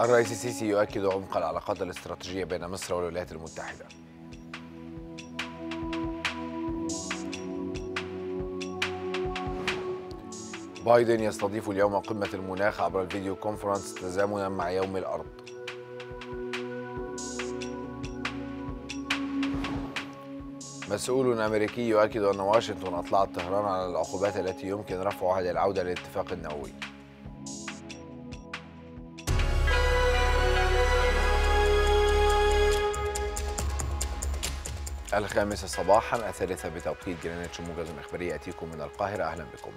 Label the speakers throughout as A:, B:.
A: الرئيس السيسي يؤكد عمق العلاقات الاستراتيجية بين مصر والولايات المتحدة بايدن يستضيف اليوم قمة المناخ عبر الفيديو كونفرنس تزامنا مع يوم الأرض مسؤول أمريكي يؤكد أن واشنطن أطلعت طهران على العقوبات التي يمكن رفعها للعودة للاتفاق النووي الخامسة صباحا الثالثة بتوقيت جرينتش موجز إخباري يأتيكم من القاهرة أهلا بكم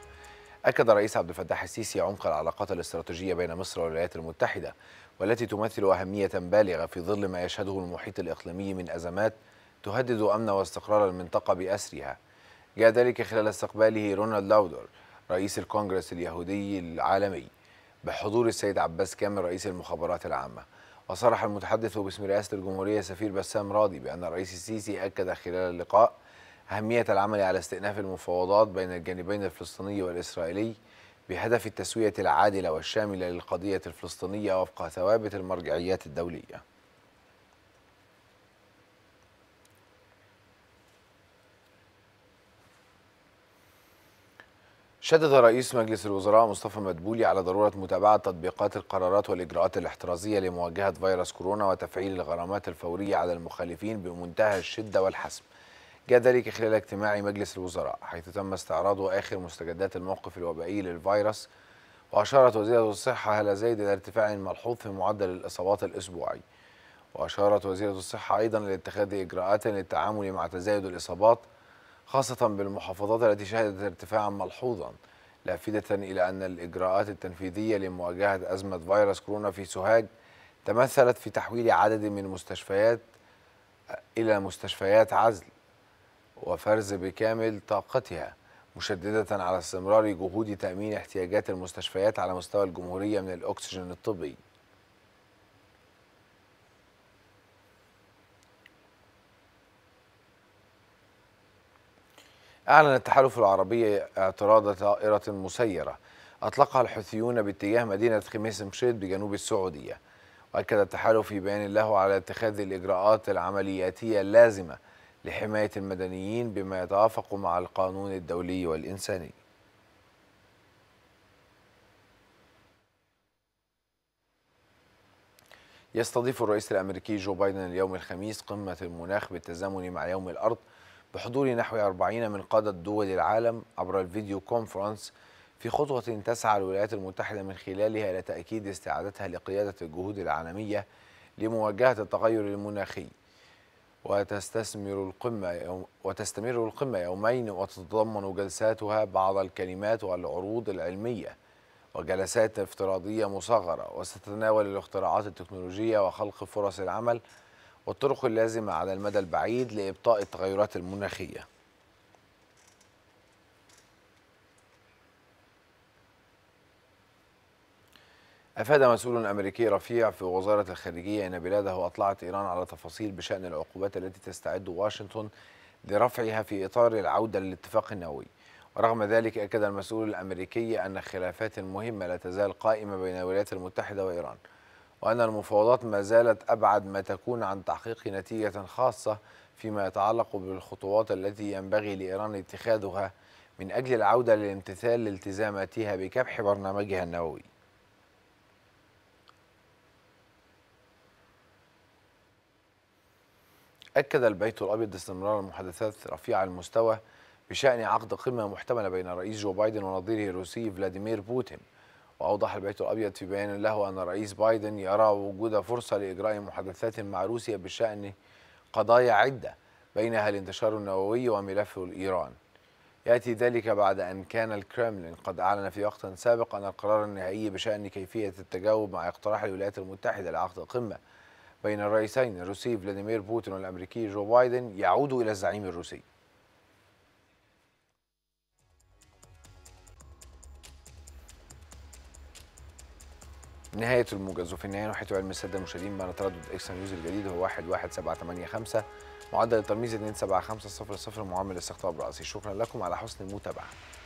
A: أكد الرئيس عبد الفتاح السيسي عمق العلاقات الاستراتيجية بين مصر والولايات المتحدة والتي تمثل أهمية بالغة في ظل ما يشهده المحيط الإقليمي من أزمات تهدد أمن واستقرار المنطقة بأسرها جاء ذلك خلال استقباله رونالد لاودر رئيس الكونغرس اليهودي العالمي بحضور السيد عباس كامل رئيس المخابرات العامة وصرح المتحدث باسم رئاسة الجمهورية سفير بسام راضي بأن الرئيس السيسي أكد خلال اللقاء أهمية العمل على استئناف المفاوضات بين الجانبين الفلسطيني والإسرائيلي بهدف التسوية العادلة والشاملة للقضية الفلسطينية وفق ثوابت المرجعيات الدولية شدد رئيس مجلس الوزراء مصطفى مدبولي على ضرورة متابعة تطبيقات القرارات والإجراءات الاحترازية لمواجهة فيروس كورونا وتفعيل الغرامات الفورية على المخالفين بمنتهى الشدة والحسم جاء ذلك خلال اجتماع مجلس الوزراء حيث تم استعراض آخر مستجدات الموقف الوبائي للفيروس وأشارت وزيرة الصحة هلا زايد إلى ارتفاع ملحوظ في معدل الإصابات الأسبوعي وأشارت وزيرة الصحة أيضا لاتخاذ إجراءات للتعامل مع تزايد الإصابات خاصة بالمحافظات التي شهدت ارتفاعا ملحوظا لافتة إلى أن الإجراءات التنفيذية لمواجهة أزمة فيروس كورونا في سوهاج تمثلت في تحويل عدد من مستشفيات إلى مستشفيات عزل وفرز بكامل طاقتها مشددة على استمرار جهود تأمين احتياجات المستشفيات على مستوى الجمهورية من الأكسجين الطبي أعلن التحالف العربي اعتراض طائرة مسيرة أطلقها الحوثيون باتجاه مدينة خميس مشيد بجنوب السعودية وأكد التحالف في بيان له على اتخاذ الإجراءات العملياتية اللازمة لحماية المدنيين بما يتوافق مع القانون الدولي والإنساني يستضيف الرئيس الأمريكي جو بايدن اليوم الخميس قمة المناخ بالتزامن مع يوم الأرض بحضور نحو 40 من قادة دول العالم عبر الفيديو كونفرنس في خطوة تسعى الولايات المتحدة من خلالها إلى تأكيد استعادتها لقيادة الجهود العالمية لمواجهة التغير المناخي وتستثمر القمة وتستمر القمة يومين وتتضمن جلساتها بعض الكلمات والعروض العلمية وجلسات افتراضية مصغرة وستتناول الاختراعات التكنولوجية وخلق فرص العمل والطرق اللازمة على المدى البعيد لإبطاء التغيرات المناخية أفاد مسؤول أمريكي رفيع في وزارة الخارجية أن بلاده أطلعت إيران على تفاصيل بشأن العقوبات التي تستعد واشنطن لرفعها في إطار العودة للاتفاق النووي ورغم ذلك أكد المسؤول الأمريكي أن خلافات مهمة لا تزال قائمة بين الولايات المتحدة وإيران وأن المفاوضات ما زالت أبعد ما تكون عن تحقيق نتيجة خاصة فيما يتعلق بالخطوات التي ينبغي لإيران اتخاذها من أجل العودة للامتثال لالتزاماتها بكبح برنامجها النووي أكد البيت الأبيض استمرار المحادثات رفيع المستوى بشأن عقد قمة محتملة بين الرئيس جو بايدن ونظيره الروسي فلاديمير بوتين وأوضح البيت الأبيض في بيان له أن الرئيس بايدن يرى وجود فرصة لإجراء محادثات مع روسيا بشأن قضايا عدة بينها الانتشار النووي وملف الإيران يأتي ذلك بعد أن كان الكرملين قد أعلن في وقت سابق أن القرار النهائي بشأن كيفية التجاوب مع اقتراح الولايات المتحدة لعقد قمة بين الرئيسين الروسي فلاديمير بوتين والأمريكي جو بايدن يعود إلى الزعيم الروسي نهاية الموجز وفي النهاية نحيط علم السادة المشاهدين بأن تردد إكس نيوز الجديد هو 11785 معدل الترميز 27500 معامل استقطاب رأسي شكرا لكم على حسن المتابعة